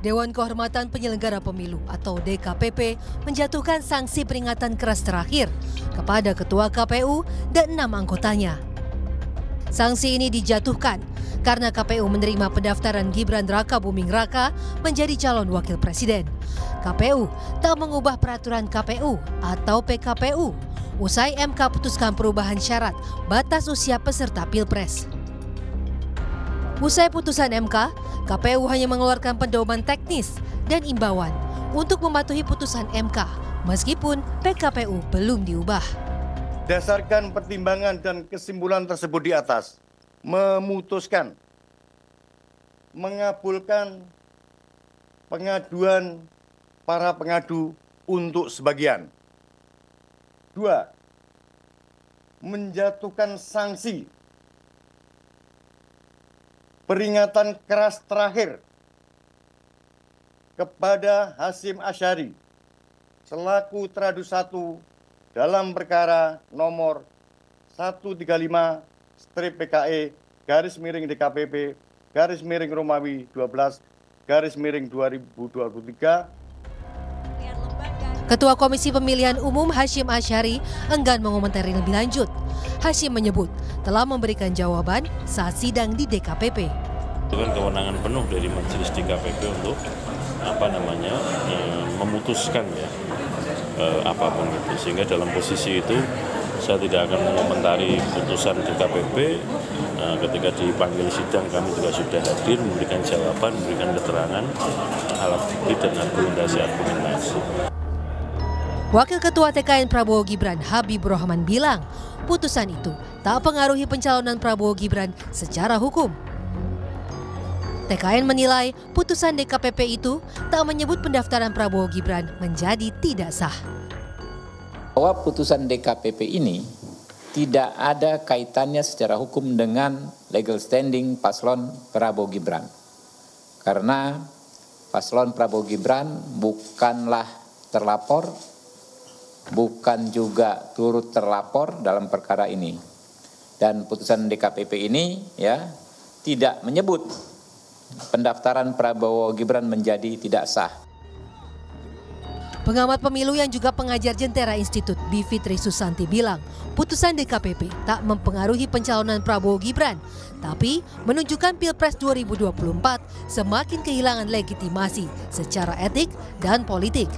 Dewan Kehormatan Penyelenggara Pemilu atau DKPP menjatuhkan sanksi peringatan keras terakhir kepada Ketua KPU dan enam anggotanya. Sanksi ini dijatuhkan karena KPU menerima pendaftaran Gibran Raka Buming Raka menjadi calon wakil presiden. KPU tak mengubah peraturan KPU atau PKPU usai MK putuskan perubahan syarat batas usia peserta Pilpres. Usai putusan MK, KPU hanya mengeluarkan pedoman teknis dan imbauan untuk mematuhi putusan MK meskipun PKPU belum diubah. Dasarkan pertimbangan dan kesimpulan tersebut di atas, memutuskan mengabulkan pengaduan para pengadu untuk sebagian. Dua, menjatuhkan sanksi peringatan keras terakhir kepada Hasim Asyari selaku teradu satu dalam perkara nomor 135 strip PKE garis miring DKPP garis miring Romawi 12 garis miring 2023 Ketua Komisi Pemilihan Umum Hashim Ashari enggan mengomentari lebih lanjut. Hashim menyebut telah memberikan jawaban saat sidang di DKPP itu kan kewenangan penuh dari majelis DKPP untuk apa namanya e, memutuskan ya e, apapun itu sehingga dalam posisi itu saya tidak akan mengomentari putusan DKPP e, nah, ketika dipanggil sidang kami juga sudah hadir memberikan jawaban memberikan keterangan alat bukti dan argumentasi argumentasi Wakil Ketua TKN Prabowo Gibran Habib Rohman bilang, putusan itu tak pengaruhi pencalonan Prabowo Gibran secara hukum. TKN menilai putusan DKPP itu tak menyebut pendaftaran Prabowo Gibran menjadi tidak sah. Bahwa putusan DKPP ini tidak ada kaitannya secara hukum dengan legal standing paslon Prabowo Gibran. Karena paslon Prabowo Gibran bukanlah terlapor, bukan juga turut terlapor dalam perkara ini. Dan putusan DKPP ini ya tidak menyebut pendaftaran Prabowo Gibran menjadi tidak sah. Pengamat pemilu yang juga pengajar jentera Institut Bivitri Susanti bilang, putusan DKPP tak mempengaruhi pencalonan Prabowo Gibran, tapi menunjukkan Pilpres 2024 semakin kehilangan legitimasi secara etik dan politik.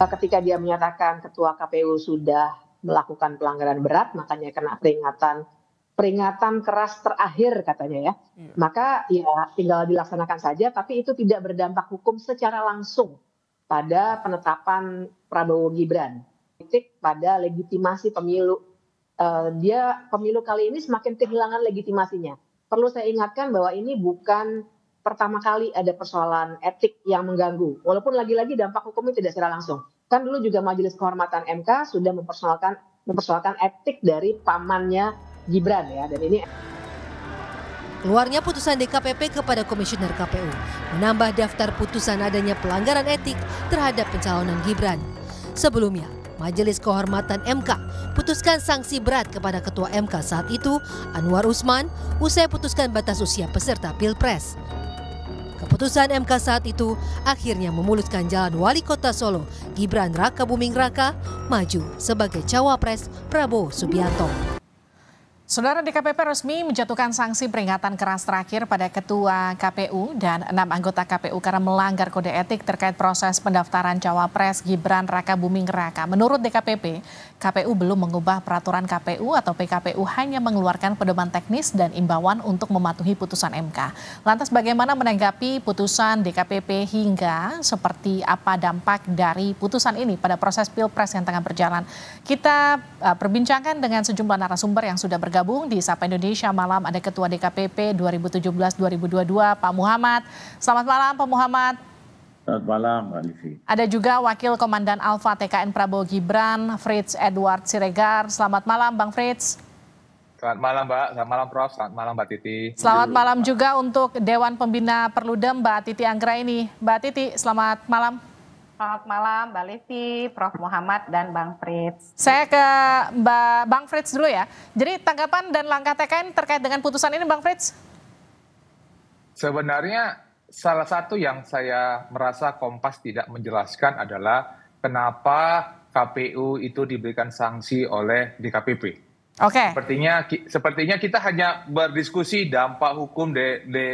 Ketika dia menyatakan ketua KPU sudah melakukan pelanggaran berat, makanya kena peringatan peringatan keras terakhir katanya ya. Iya. Maka ya tinggal dilaksanakan saja tapi itu tidak berdampak hukum secara langsung pada penetapan Prabowo Gibran. Titik pada legitimasi pemilu. Uh, dia pemilu kali ini semakin kehilangan legitimasinya. Perlu saya ingatkan bahwa ini bukan pertama kali ada persoalan etik yang mengganggu. Walaupun lagi-lagi dampak hukumnya tidak secara langsung. Kan dulu juga Majelis Kehormatan MK sudah mempersoalkan mempersoalkan etik dari pamannya Gibran ya dan ini Keluarnya putusan DKPP kepada Komisioner KPU menambah daftar putusan adanya pelanggaran etik terhadap pencalonan Gibran. Sebelumnya, Majelis Kehormatan MK putuskan sanksi berat kepada Ketua MK saat itu, Anwar Usman, usai putuskan batas usia peserta Pilpres. Keputusan MK saat itu akhirnya memuluskan jalan wali kota Solo, Gibran Raka Buming Raka, maju sebagai cawapres Prabowo Subianto. Saudara DKPP resmi menjatuhkan sanksi peringatan keras terakhir pada Ketua KPU dan enam anggota KPU karena melanggar kode etik terkait proses pendaftaran Cawapres Gibran Raka Buming Raka. Menurut DKPP, KPU belum mengubah peraturan KPU atau PKPU hanya mengeluarkan pedoman teknis dan imbauan untuk mematuhi putusan MK. Lantas bagaimana menanggapi putusan DKPP hingga seperti apa dampak dari putusan ini pada proses Pilpres yang tengah berjalan? Kita uh, perbincangkan dengan sejumlah narasumber yang sudah bergabung di Sapa Indonesia malam ada Ketua DKPP 2017-2022 Pak Muhammad. Selamat malam Pak Muhammad. Selamat malam, Mbak Livi. Ada juga Wakil Komandan Alfa TKN Prabowo Gibran, Fritz Edward Siregar. Selamat malam, Bang Fritz. Selamat malam, Mbak. Selamat malam, Prof. Selamat malam, Mbak Titi. Selamat malam juga untuk Dewan Pembina Perludem, Mbak Titi Anggraini. Mbak Titi, selamat malam. Selamat malam, Mbak Livi, Prof. Muhammad, dan Bang Fritz. Saya ke Mbak Bang Fritz dulu ya. Jadi tanggapan dan langkah TKN terkait dengan putusan ini, Bang Fritz? Sebenarnya salah satu yang saya merasa Kompas tidak menjelaskan adalah kenapa KPU itu diberikan sanksi oleh DKPP. Oke. Okay. Sepertinya sepertinya kita hanya berdiskusi dampak hukum de, de,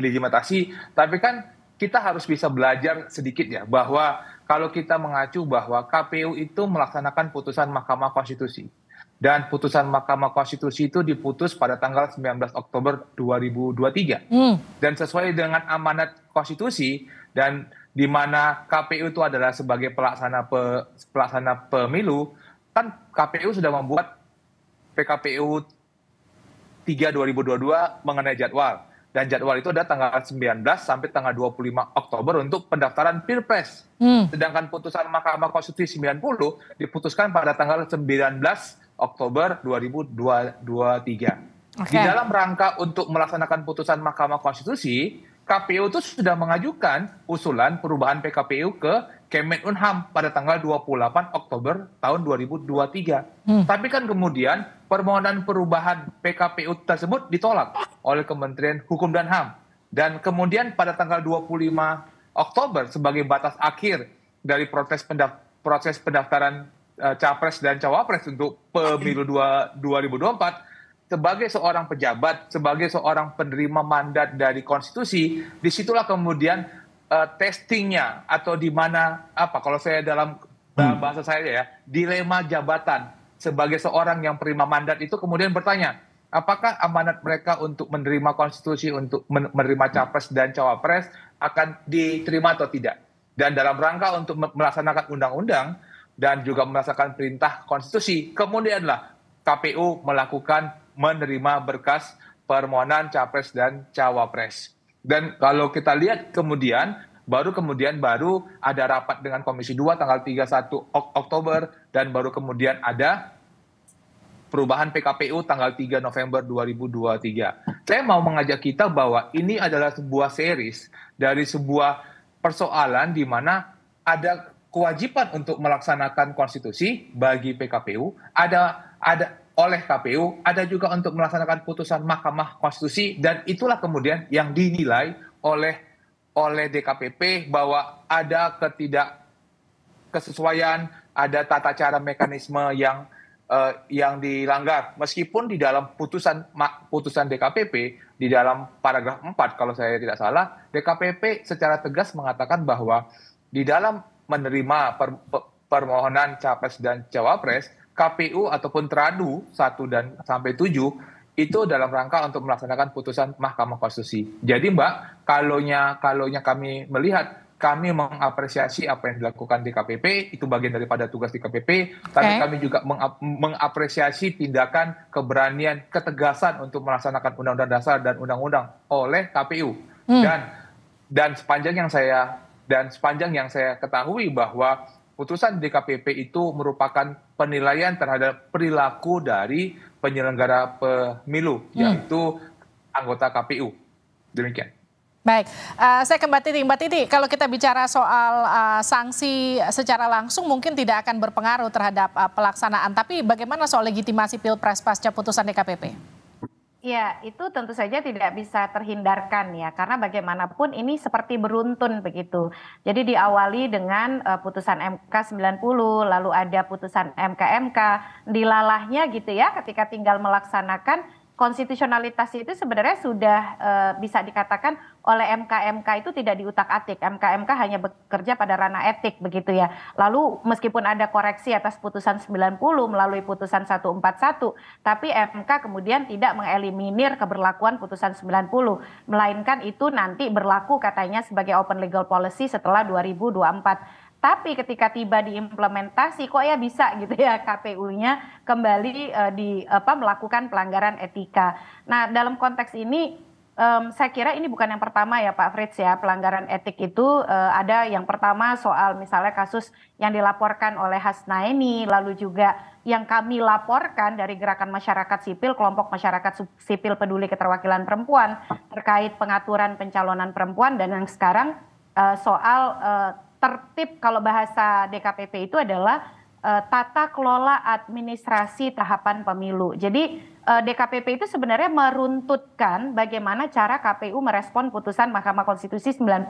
legitimasi, tapi kan kita harus bisa belajar sedikit ya bahwa kalau kita mengacu bahwa KPU itu melaksanakan putusan Mahkamah Konstitusi dan putusan Mahkamah Konstitusi itu diputus pada tanggal 19 Oktober 2023 hmm. dan sesuai dengan amanat konstitusi dan di mana KPU itu adalah sebagai pelaksana pe, pelaksana pemilu kan KPU sudah membuat PKPU 3 2022 mengenai jadwal dan jadwal itu ada tanggal 19 sampai tanggal 25 Oktober untuk pendaftaran Pilpres. Hmm. Sedangkan putusan Mahkamah Konstitusi 90 diputuskan pada tanggal 19 Oktober 2023. Okay. Di dalam rangka untuk melaksanakan putusan Mahkamah Konstitusi, KPU itu sudah mengajukan usulan perubahan PKPU ke Kemenunham pada tanggal 28 Oktober tahun 2023. Hmm. Tapi kan kemudian permohonan perubahan PKPU tersebut ditolak oleh Kementerian Hukum dan HAM. Dan kemudian pada tanggal 25 Oktober sebagai batas akhir dari proses pendaftaran Eh, capres dan cawapres untuk pemilu puluh 2024 sebagai seorang pejabat, sebagai seorang penerima mandat dari konstitusi, disitulah kemudian uh, testingnya atau di mana apa kalau saya dalam hmm. bahasa saya ya dilema jabatan sebagai seorang yang penerima mandat itu kemudian bertanya apakah amanat mereka untuk menerima konstitusi untuk menerima capres dan cawapres akan diterima atau tidak dan dalam rangka untuk melaksanakan undang-undang dan juga merasakan perintah konstitusi. Kemudianlah KPU melakukan menerima berkas permohonan capres dan cawapres. Dan kalau kita lihat kemudian baru kemudian baru ada rapat dengan Komisi 2 tanggal 31 ok Oktober dan baru kemudian ada perubahan PKPU tanggal 3 November 2023. Saya mau mengajak kita bahwa ini adalah sebuah series dari sebuah persoalan di mana ada kewajiban untuk melaksanakan konstitusi bagi PKPU ada ada oleh KPU ada juga untuk melaksanakan putusan Mahkamah Konstitusi dan itulah kemudian yang dinilai oleh oleh DKPP bahwa ada ketidak kesesuaian, ada tata cara mekanisme yang uh, yang dilanggar. Meskipun di dalam putusan putusan DKPP di dalam paragraf 4 kalau saya tidak salah, DKPP secara tegas mengatakan bahwa di dalam menerima per, per, permohonan capres dan cawapres, KPU ataupun Tradu 1 dan sampai 7 itu dalam rangka untuk melaksanakan putusan Mahkamah Konstitusi. Jadi Mbak, kalonya kalonya kami melihat kami mengapresiasi apa yang dilakukan di KPP itu bagian daripada tugas di KPP tapi kami juga mengap mengapresiasi tindakan keberanian ketegasan untuk melaksanakan undang-undang dasar dan undang-undang oleh KPU hmm. dan dan sepanjang yang saya dan sepanjang yang saya ketahui bahwa putusan DKPP itu merupakan penilaian terhadap perilaku dari penyelenggara pemilu, hmm. yaitu anggota KPU. Demikian. Baik, uh, saya ke Mbak Titi. Mbak Titi, kalau kita bicara soal uh, sanksi secara langsung mungkin tidak akan berpengaruh terhadap uh, pelaksanaan, tapi bagaimana soal legitimasi Pilpres pasca putusan DKPP? Ya, itu tentu saja tidak bisa terhindarkan ya, karena bagaimanapun ini seperti beruntun begitu. Jadi diawali dengan uh, putusan MK 90, lalu ada putusan MKMK, mk dilalahnya gitu ya ketika tinggal melaksanakan konstitusionalitas itu sebenarnya sudah e, bisa dikatakan oleh MKMK itu tidak diutak-atik. MKMK hanya bekerja pada ranah etik begitu ya. Lalu meskipun ada koreksi atas putusan 90 melalui putusan 141, tapi MK kemudian tidak mengeliminir keberlakuan putusan 90, melainkan itu nanti berlaku katanya sebagai open legal policy setelah 2024. Tapi ketika tiba diimplementasi, kok ya bisa gitu ya KPU-nya kembali uh, di apa melakukan pelanggaran etika. Nah, dalam konteks ini um, saya kira ini bukan yang pertama ya Pak Fritz ya pelanggaran etik itu uh, ada yang pertama soal misalnya kasus yang dilaporkan oleh Hasnaini lalu juga yang kami laporkan dari gerakan masyarakat sipil kelompok masyarakat sipil peduli keterwakilan perempuan terkait pengaturan pencalonan perempuan dan yang sekarang eh, soal tertib kalau bahasa DKPP itu adalah uh, tata kelola administrasi tahapan pemilu. Jadi uh, eh, DKPP itu sebenarnya meruntutkan bagaimana cara KPU merespon putusan Mahkamah Konstitusi 90.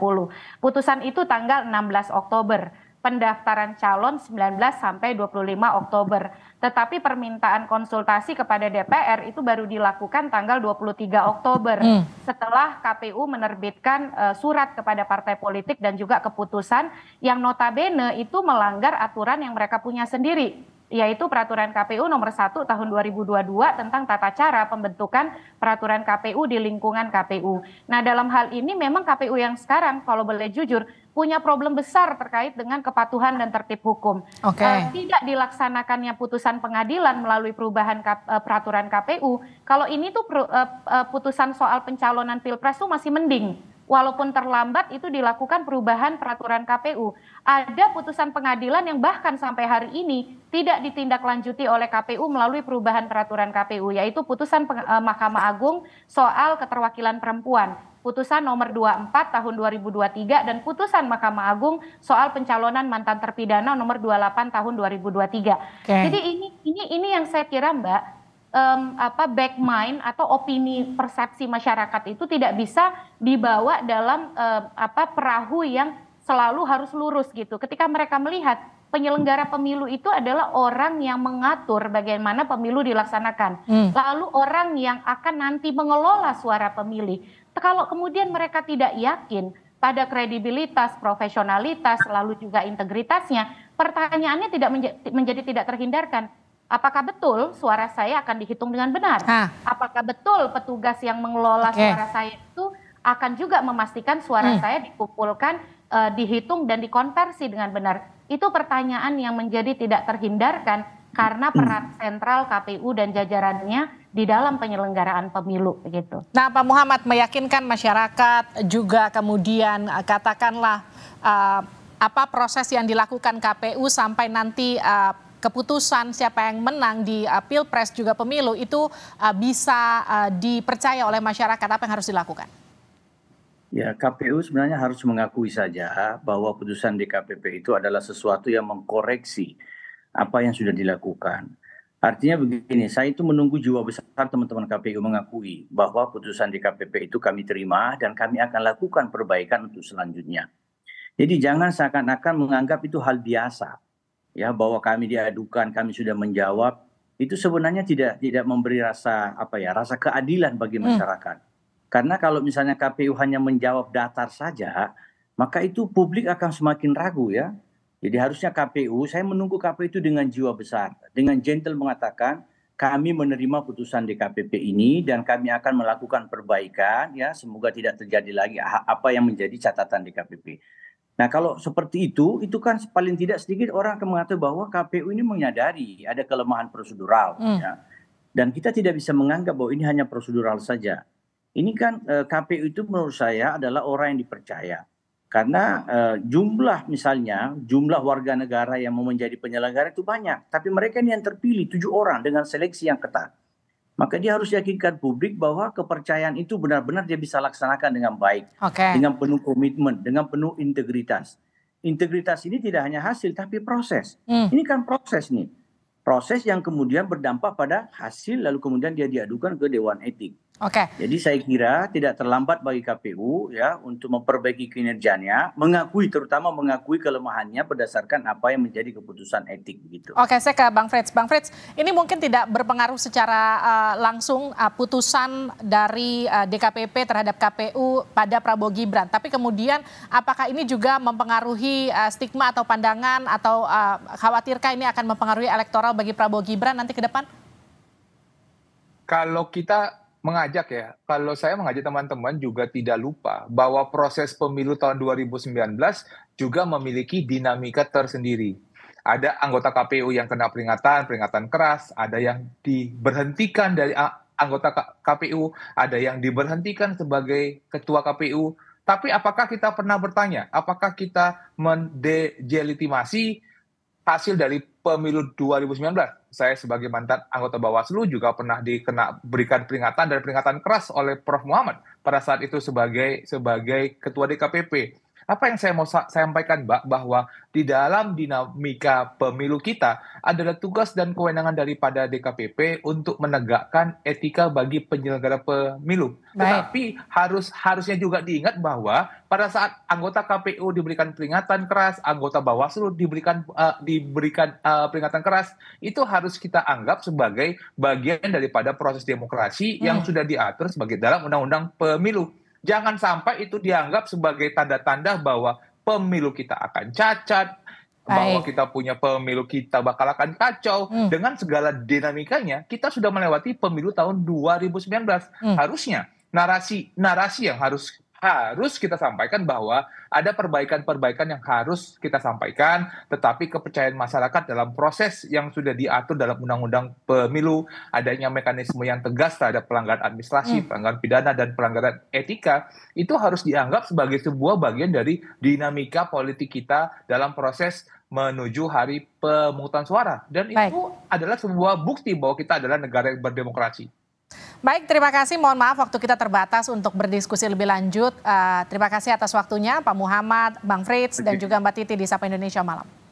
Putusan itu tanggal 16 Oktober pendaftaran calon 19 sampai 25 Oktober. Tetapi permintaan konsultasi kepada DPR itu baru dilakukan tanggal 23 Oktober hmm. setelah KPU menerbitkan uh, surat kepada partai politik dan juga keputusan yang notabene itu melanggar aturan yang mereka punya sendiri yaitu peraturan KPU nomor 1 tahun 2022 tentang tata cara pembentukan peraturan KPU di lingkungan KPU. Nah, dalam hal ini memang KPU yang sekarang kalau boleh jujur punya problem besar terkait dengan kepatuhan dan tertib hukum. Okay. Uh, eh, tidak dilaksanakannya putusan pengadilan melalui perubahan kap, uh, peraturan KPU, kalau ini tuh per, uh, eh, putusan soal pencalonan pilpres tuh masih mending. Walaupun terlambat itu dilakukan perubahan peraturan KPU. Ada putusan pengadilan yang bahkan sampai hari ini tidak ditindaklanjuti oleh KPU melalui perubahan peraturan KPU, yaitu putusan Mahkamah Agung soal keterwakilan perempuan putusan nomor 24 tahun 2023 dan putusan Mahkamah Agung soal pencalonan mantan terpidana nomor 28 tahun 2023. Okay. Jadi ini ini ini yang saya kira Mbak um, apa back mind atau opini persepsi masyarakat itu tidak bisa dibawa dalam um, apa perahu yang selalu harus lurus gitu. Ketika mereka melihat penyelenggara pemilu itu adalah orang yang mengatur bagaimana pemilu dilaksanakan. Hmm. Lalu orang yang akan nanti mengelola suara pemilih kalau kemudian mereka tidak yakin pada kredibilitas, profesionalitas, lalu juga integritasnya, pertanyaannya tidak menja menjadi tidak terhindarkan. Apakah betul suara saya akan dihitung dengan benar? Hah. Apakah betul petugas yang mengelola okay. suara saya itu akan juga memastikan suara hmm. saya dikumpulkan, uh, dihitung dan dikonversi dengan benar? Itu pertanyaan yang menjadi tidak terhindarkan karena peran hmm. sentral KPU dan jajarannya di dalam penyelenggaraan pemilu gitu. Nah, Pak Muhammad meyakinkan masyarakat juga kemudian eh, katakanlah uh, apa proses yang dilakukan KPU sampai nanti uh, keputusan siapa yang menang di uh, Pilpres juga pemilu itu uh, bisa uh, dipercaya oleh masyarakat apa yang harus dilakukan? Ya, KPU sebenarnya harus mengakui saja bahwa putusan DKPP itu adalah sesuatu yang mengkoreksi apa yang sudah dilakukan artinya begini saya itu menunggu jiwa besar teman teman kpu mengakui bahwa putusan dkpp itu kami terima dan kami akan lakukan perbaikan untuk selanjutnya jadi jangan seakan-akan menganggap itu hal biasa ya bahwa kami diadukan kami sudah menjawab itu sebenarnya tidak tidak memberi rasa apa ya rasa keadilan bagi hmm. masyarakat. Hmm. Karena kalau misalnya KPU hanya menjawab datar saja, maka itu publik akan semakin ragu ya. Jadi harusnya KPU, saya menunggu KPU itu dengan jiwa besar, dengan gentle mengatakan kami menerima putusan DKPP ini dan kami akan melakukan perbaikan ya semoga tidak terjadi lagi apa yang menjadi catatan DKPP. Nah kalau seperti itu, itu kan paling tidak sedikit orang akan mengatakan bahwa KPU ini menyadari ada kelemahan prosedural. Hmm. Ya. Dan kita tidak bisa menganggap bahwa ini hanya prosedural saja. Ini kan eh, KPU itu menurut saya adalah orang yang dipercaya karena eh, jumlah misalnya jumlah warga negara yang mau menjadi penyelenggara itu banyak tapi mereka ini yang terpilih tujuh orang dengan seleksi yang ketat maka dia harus yakinkan publik bahwa kepercayaan itu benar-benar dia bisa laksanakan dengan baik okay. dengan penuh komitmen dengan penuh integritas integritas ini tidak hanya hasil tapi proses hmm. ini kan proses nih proses yang kemudian berdampak pada hasil lalu kemudian dia diadukan ke dewan etik Oke. Okay. Jadi saya kira tidak terlambat bagi KPU ya untuk memperbaiki kinerjanya, mengakui terutama mengakui kelemahannya berdasarkan apa yang menjadi keputusan etik begitu. Oke, okay, saya ke Bang Frits. Bang Frits, ini mungkin tidak berpengaruh secara uh, langsung uh, putusan dari uh, eh, DKPP terhadap KPU pada Prabowo Gibran, tapi kemudian apakah ini juga mempengaruhi uh, stigma atau pandangan atau uh, khawatirkah ini akan mempengaruhi elektoral bagi Prabowo Gibran nanti ke depan? Kalau kita mengajak ya, kalau saya mengajak teman-teman juga tidak lupa bahwa proses pemilu tahun 2019 juga memiliki dinamika tersendiri. Ada anggota KPU yang kena peringatan, peringatan keras, ada yang diberhentikan dari anggota KPU, ada yang diberhentikan sebagai ketua KPU. Tapi apakah kita pernah bertanya, apakah kita mendelegitimasi hasil dari pemilu 2019. Saya sebagai mantan anggota Bawaslu juga pernah dikena berikan peringatan dan peringatan keras oleh Prof Muhammad pada saat itu sebagai sebagai ketua DKPP. Apa yang saya mau sa sampaikan, Mbak, bahwa di dalam dinamika pemilu kita adalah tugas dan kewenangan daripada DKPP untuk menegakkan etika bagi penyelenggara pemilu. Baik. Tetapi harus harusnya juga diingat bahwa pada saat anggota KPU diberikan peringatan keras, anggota Bawaslu diberikan uh, diberikan uh, peringatan keras, itu harus kita anggap sebagai bagian daripada proses demokrasi hmm. yang sudah diatur sebagai dalam undang-undang pemilu jangan sampai itu dianggap sebagai tanda-tanda bahwa pemilu kita akan cacat, bahwa kita punya pemilu kita bakal akan kacau hmm. dengan segala dinamikanya kita sudah melewati pemilu tahun 2019 hmm. harusnya narasi narasi yang harus harus kita sampaikan bahwa ada perbaikan-perbaikan yang harus kita sampaikan, tetapi kepercayaan masyarakat dalam proses yang sudah diatur dalam undang-undang pemilu, adanya mekanisme yang tegas terhadap pelanggaran administrasi, hmm. pelanggaran pidana, dan pelanggaran etika, itu harus dianggap sebagai sebuah bagian dari dinamika politik kita dalam proses menuju hari pemungutan suara dan Baik. itu adalah sebuah bukti bahwa kita adalah negara yang berdemokrasi. Baik, terima kasih. Mohon maaf waktu kita terbatas untuk berdiskusi lebih lanjut. Uh, terima kasih atas waktunya Pak Muhammad, Bang Fritz, dan juga Mbak Titi di Sapa Indonesia Malam.